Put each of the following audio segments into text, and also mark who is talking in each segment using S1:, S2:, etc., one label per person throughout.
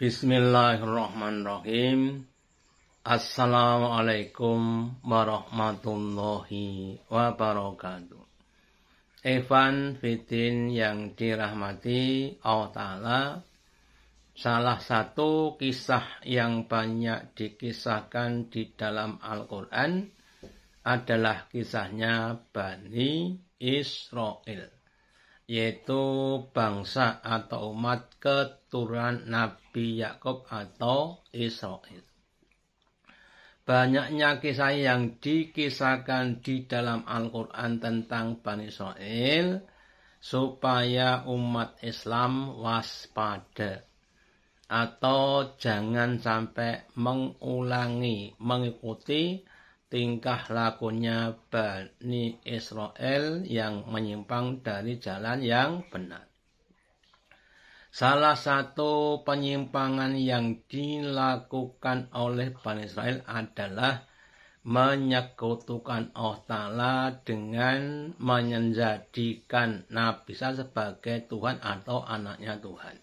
S1: Bismillahirrahmanirrahim. Assalamualaikum warahmatullahi wabarakatuh. Evan Fitin yang dirahmati Allah Ta'ala Salah satu kisah yang banyak dikisahkan di dalam Al-Quran adalah kisahnya Bani Israel yaitu bangsa atau umat keturunan Nabi Yakub atau Israel. Banyaknya kisah yang dikisahkan di dalam Al-Quran tentang Bani Israel supaya umat Islam waspada atau jangan sampai mengulangi mengikuti tingkah lakunya Bani Israel yang menyimpang dari jalan yang benar. Salah satu penyimpangan yang dilakukan oleh Bani Israel adalah menyekutukan Allah Ta'ala dengan menjadikan Nabi Sa sebagai Tuhan atau anaknya Tuhan.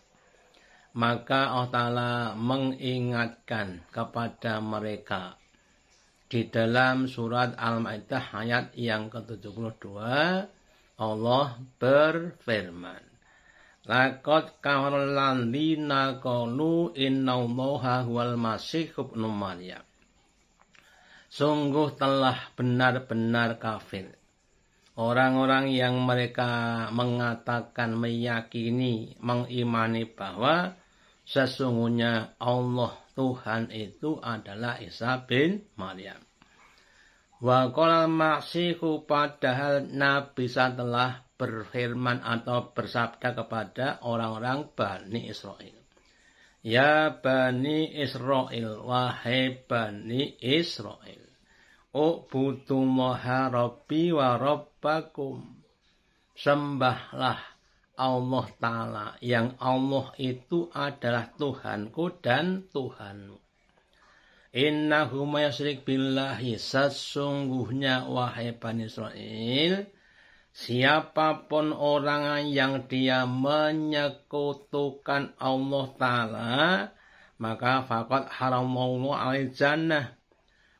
S1: Maka Allah Ta'ala mengingatkan kepada mereka di dalam surat Al-Maidah ayat yang ke-72 Allah berfirman Lakot karolandina kolu allaha huwal masih ibnu Maryam Sungguh telah benar-benar kafir Orang-orang yang mereka mengatakan meyakini, mengimani bahwa sesungguhnya Allah Tuhan itu adalah Isa bin Maryam. Wa qolal masiku padahal Nabi telah berfirman atau bersabda kepada orang-orang Bani Israel. Ya Bani Israel, wahai Bani Israel. Ubudumoha rabbi wa rabbakum. Sembahlah Allah Ta'ala yang Allah itu adalah Tuhanku dan Tuhanmu. Innahu mayasrik billahi sesungguhnya wahai Bani Israel Siapapun orang yang dia menyekutukan Allah Ta'ala Maka fakat haram Allah jannah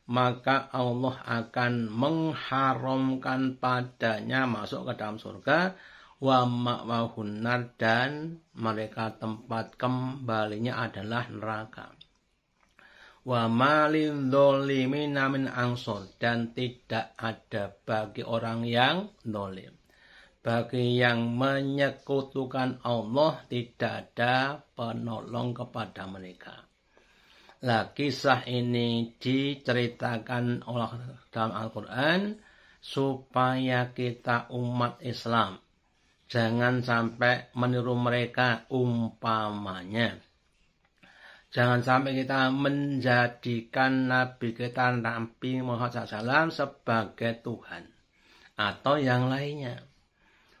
S1: maka Allah akan mengharamkan padanya masuk ke dalam surga wa ma'wahunnar dan mereka tempat kembalinya adalah neraka. Wa malin dholimina min angsor dan tidak ada bagi orang yang dolim. Bagi yang menyekutukan Allah tidak ada penolong kepada mereka. Lah kisah ini diceritakan oleh dalam Al-Quran supaya kita umat Islam Jangan sampai meniru mereka umpamanya. Jangan sampai kita menjadikan Nabi kita Nabi Muhammad SAW sebagai Tuhan. Atau yang lainnya.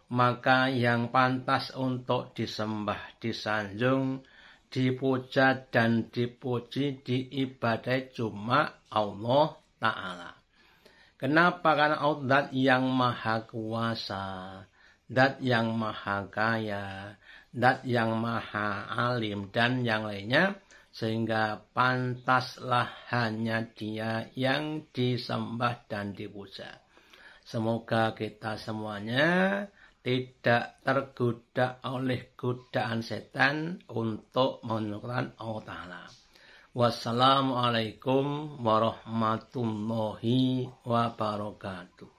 S1: Maka yang pantas untuk disembah, disanjung, dipuja dan dipuji, diibadai cuma Allah Ta'ala. Kenapa? Karena Allah yang maha kuasa. Dat yang maha kaya, Dat yang maha alim, dan yang lainnya, sehingga pantaslah hanya dia yang disembah dan dipuja. Semoga kita semuanya tidak tergoda oleh godaan setan untuk menurunkan Allah Ta'ala. Wassalamualaikum warahmatullahi wabarakatuh.